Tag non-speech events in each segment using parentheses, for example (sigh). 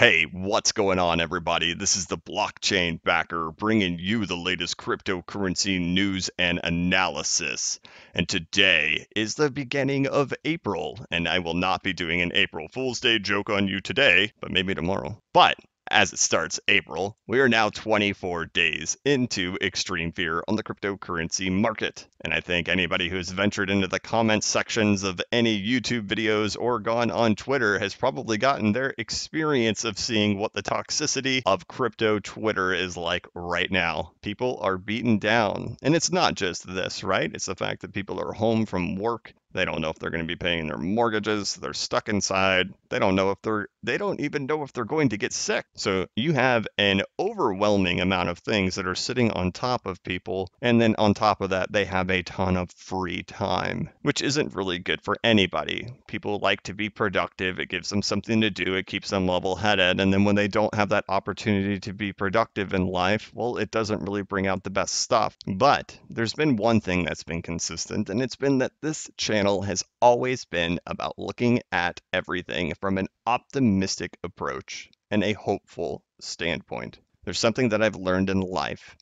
Hey, what's going on, everybody? This is the blockchain backer bringing you the latest cryptocurrency news and analysis. And today is the beginning of April, and I will not be doing an April Fool's Day joke on you today, but maybe tomorrow. But as it starts April, we are now 24 days into extreme fear on the cryptocurrency market. And I think anybody who's ventured into the comment sections of any YouTube videos or gone on Twitter has probably gotten their experience of seeing what the toxicity of crypto Twitter is like right now. People are beaten down. And it's not just this, right? It's the fact that people are home from work they don't know if they're going to be paying their mortgages. They're stuck inside. They don't know if they're, they don't even know if they're going to get sick. So you have an overwhelming amount of things that are sitting on top of people. And then on top of that, they have a ton of free time, which isn't really good for anybody. People like to be productive. It gives them something to do. It keeps them level headed. And then when they don't have that opportunity to be productive in life, well, it doesn't really bring out the best stuff. But there's been one thing that's been consistent, and it's been that this channel channel has always been about looking at everything from an optimistic approach and a hopeful standpoint. There's something that I've learned in life,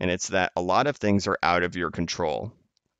and it's that a lot of things are out of your control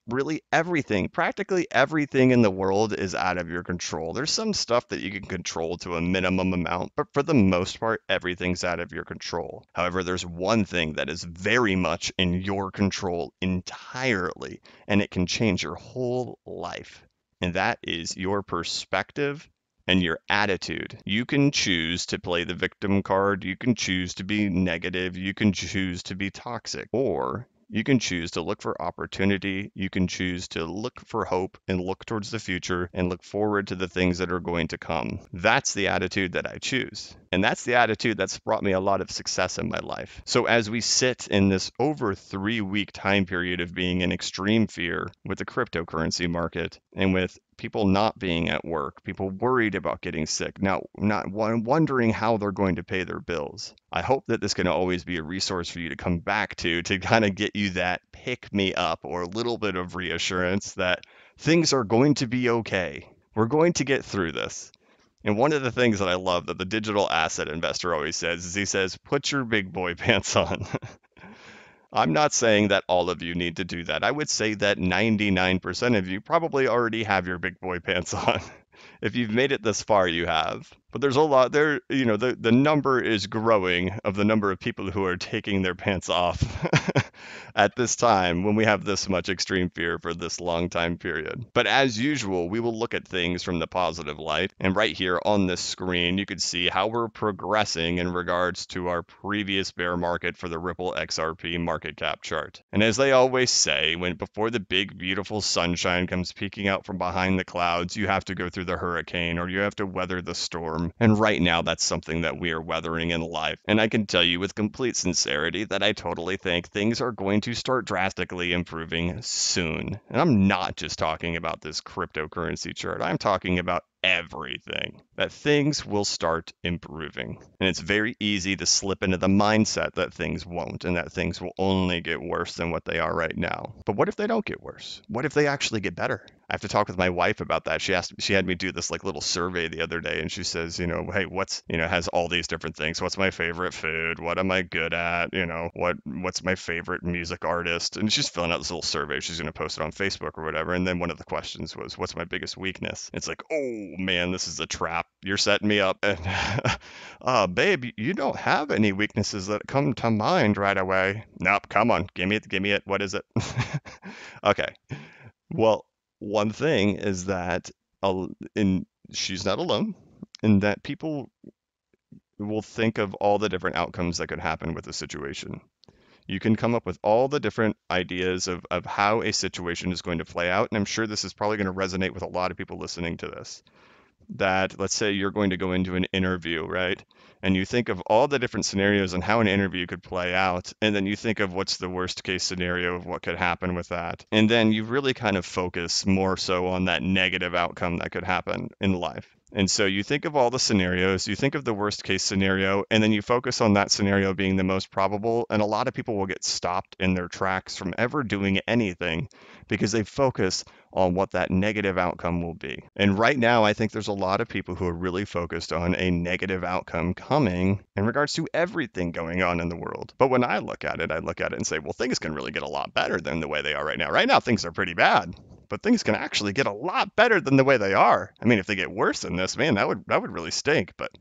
really everything, practically everything in the world is out of your control. There's some stuff that you can control to a minimum amount, but for the most part, everything's out of your control. However, there's one thing that is very much in your control entirely, and it can change your whole life, and that is your perspective. And your attitude. You can choose to play the victim card. You can choose to be negative. You can choose to be toxic. Or you can choose to look for opportunity. You can choose to look for hope and look towards the future and look forward to the things that are going to come. That's the attitude that I choose. And that's the attitude that's brought me a lot of success in my life. So, as we sit in this over three week time period of being in extreme fear with the cryptocurrency market and with people not being at work, people worried about getting sick, now not wondering how they're going to pay their bills, I hope that this can always be a resource for you to come back to to kind of get you that pick me up or a little bit of reassurance that things are going to be okay. We're going to get through this. And one of the things that I love that the digital asset investor always says is he says, put your big boy (laughs) pants on. I'm not saying that all of you need to do that. I would say that 99% of you probably already have your big boy (laughs) pants on. if you've made it this far, you have. But there's a lot there, you know, the, the number is growing of the number of people who are taking their pants off (laughs) at this time when we have this much extreme fear for this long time period. But as usual, we will look at things from the positive light. And right here on this screen, you can see how we're progressing in regards to our previous bear market for the Ripple XRP market cap chart. And as they always say, when before the big, beautiful sunshine comes peeking out from behind the clouds, you have to go through the hurricane or you have to weather the storm. And right now, that's something that we are weathering in life. And I can tell you with complete sincerity that I totally think things are are going to start drastically improving soon. And I'm not just talking about this cryptocurrency chart, I'm talking about everything. That things will start improving. And it's very easy to slip into the mindset that things won't and that things will only get worse than what they are right now. But what if they don't get worse? What if they actually get better? I have to talk with my wife about that. She asked, she had me do this like little survey the other day, and she says, you know, hey, what's, you know, has all these different things. What's my favorite food? What am I good at? You know, what, what's my favorite music artist? And she's filling out this little survey. She's going to post it on Facebook or whatever. And then one of the questions was, what's my biggest weakness? It's like, oh man, this is a trap. You're setting me up. And, (laughs) uh, babe, you don't have any weaknesses that come to mind right away. Nope. Come on. Give me it. Give me it. What is it? (laughs) okay. Well, one thing is that in she's not alone, and that people will think of all the different outcomes that could happen with a situation. You can come up with all the different ideas of, of how a situation is going to play out. And I'm sure this is probably going to resonate with a lot of people listening to this that let's say you're going to go into an interview, right? And you think of all the different scenarios and how an interview could play out. And then you think of what's the worst case scenario of what could happen with that. And then you really kind of focus more so on that negative outcome that could happen in life. And so you think of all the scenarios, you think of the worst case scenario, and then you focus on that scenario being the most probable. And a lot of people will get stopped in their tracks from ever doing anything because they focus on what that negative outcome will be. And right now, I think there's a lot of people who are really focused on a negative outcome coming in regards to everything going on in the world. But when I look at it, I look at it and say, well, things can really get a lot better than the way they are right now. Right now, things are pretty bad but things can actually get a lot better than the way they are. I mean, if they get worse than this, man, that would that would really stink. But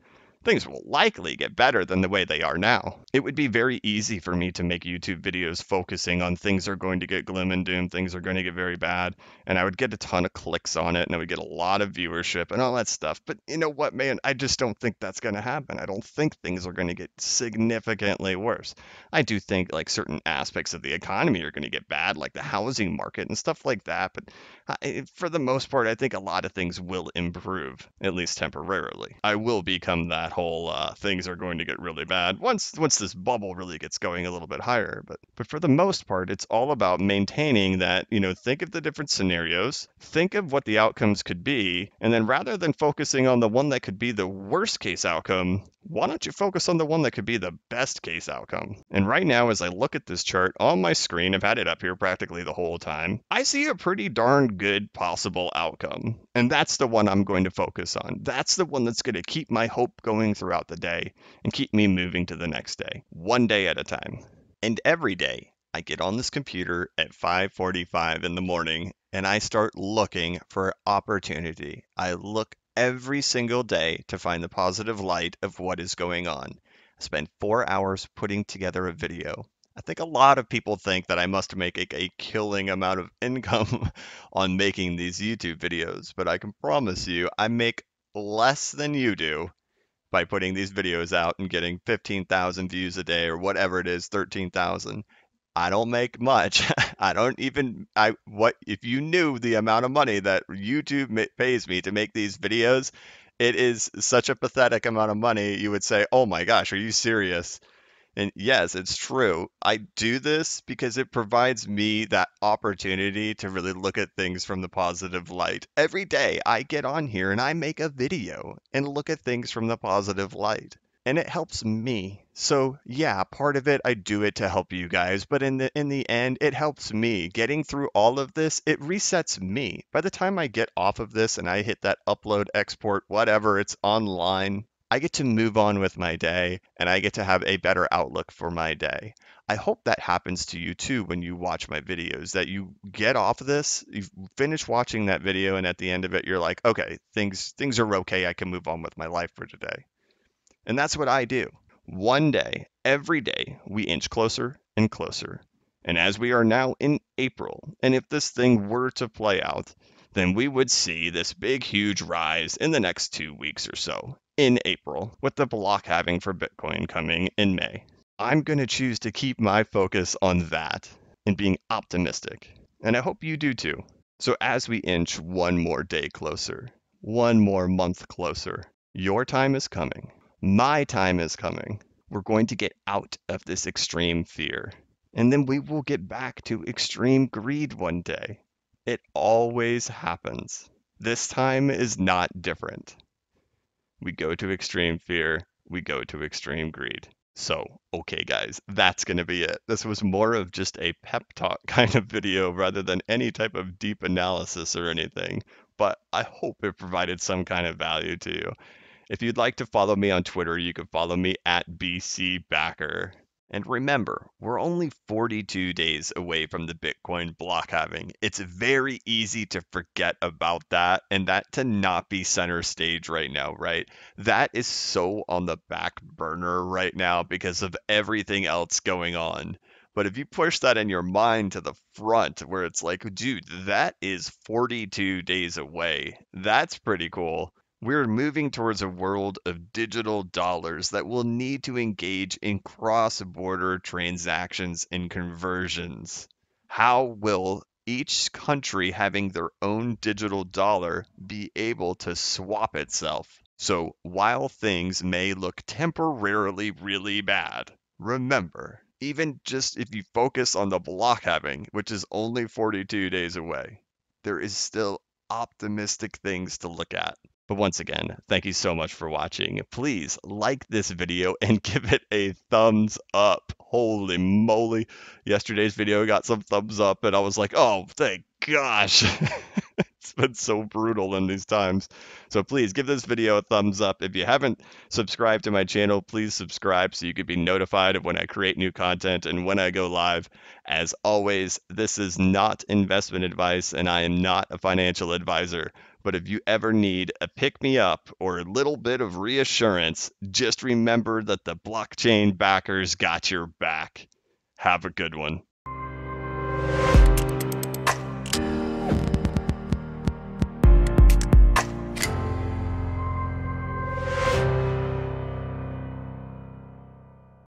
Things will likely get better than the way they are now. It would be very easy for me to make YouTube videos focusing on things are going to get gloom and doom, things are going to get very bad, and I would get a ton of clicks on it and I would get a lot of viewership and all that stuff. But you know what, man? I just don't think that's going to happen. I don't think things are going to get significantly worse. I do think like certain aspects of the economy are going to get bad, like the housing market and stuff like that. But I, eh, for the most part, I think a lot of things will improve, at least temporarily. I will become that that whole uh, things are going to get really bad once once this bubble really gets going a little bit higher. But but for the most part, it's all about maintaining that you know think of the different scenarios, think of what the outcomes could be, and then rather than focusing on the one that could be the worst case outcome, why don't you focus on the one that could be the best case outcome? And right now, as I look at this chart on my screen, I've had it up here practically the whole time, I see a pretty darn good possible outcome. And that's the one I'm going to focus on. That's the one that's going to keep my hope going throughout the day and keep me moving to the next day, one day at a time. And every day, I get on this computer at 5:45 in the morning and I start looking for opportunity. I look every single day to find the positive light of what is going on. I spend four hours putting together a video. I think a lot of people think that I must make a, a killing amount of (laughs) income on making these YouTube videos, but I can promise you I make less than you do by putting these videos out and getting 15,000 views a day or whatever it is, 13,000. I don't make much. (laughs) I don't even I what if you knew the amount of money that YouTube pays me to make these videos, it is such a pathetic amount of money. You would say, "Oh my gosh, are you serious?" And yes, it's true. I do this because it provides me that opportunity to really look at things from the positive light. Every day I get on here and I make a video and look at things from the positive light and it helps me. So yeah, part of it I do it to help you guys, but in the in the end it helps me. Getting through all of this, it resets me. By the time I get off of this and I hit that upload, export, whatever, it's online, I get to move on with my day and I get to have a better outlook for my day. I hope that happens to you too when you watch my videos that you get off this, you finish watching that video and at the end of it you're like, "Okay, things things are okay. I can move on with my life for today." And that's what I do. One day, every day, we inch closer and closer. And as we are now in April, and if this thing were to play out, then we would see this big, huge rise in the next two weeks or so in April, with the block halving for Bitcoin coming in May. I'm going to choose to keep my focus on that and being optimistic. And I hope you do too. So, as we inch one more day closer, one more month closer, your time is coming. My time is coming. We're going to get out of this extreme fear. And then we will get back to extreme greed one day. It always happens. This time is not different. We go to extreme fear, we go to extreme greed. So, okay, guys, that's going to be it. This was more of just a pep talk (laughs) kind of video rather than any type of deep analysis or anything, but I hope it provided some kind of value to you. If you'd like to follow me on Twitter, you can follow me at BCBacker. And remember, we're only 42 days away from the Bitcoin block halving. It's very easy to forget about that and that to not be center stage right now, right? That is so on the back burner right now because of everything else going on. But if you push that in your mind to the front, where it's like, dude, that is 42 days away, that's pretty cool we're moving towards a world of digital dollars that will need to engage in cross border transactions and conversions. How will each country having their own digital dollar be able to swap itself? So while things may look temporarily really bad, remember, even just if you focus on the block having, which is only 42 days away, there is still optimistic things to look at. But once again, thank you so much for watching. Please like this video (laughs) and give it a thumbs up. Holy moly. Yesterday's video got some thumbs up and I was like, oh, thank gosh. (laughs) it's been so brutal in these times. So please give this video a thumbs up. If you haven't subscribed to my channel, please subscribe so you can be notified of when I create new content and when I go live. As always, this is not investment advice and I am not a financial advisor. But if you ever need a pick me up or a little bit of reassurance, just remember that the blockchain backers got your back. Have a good one.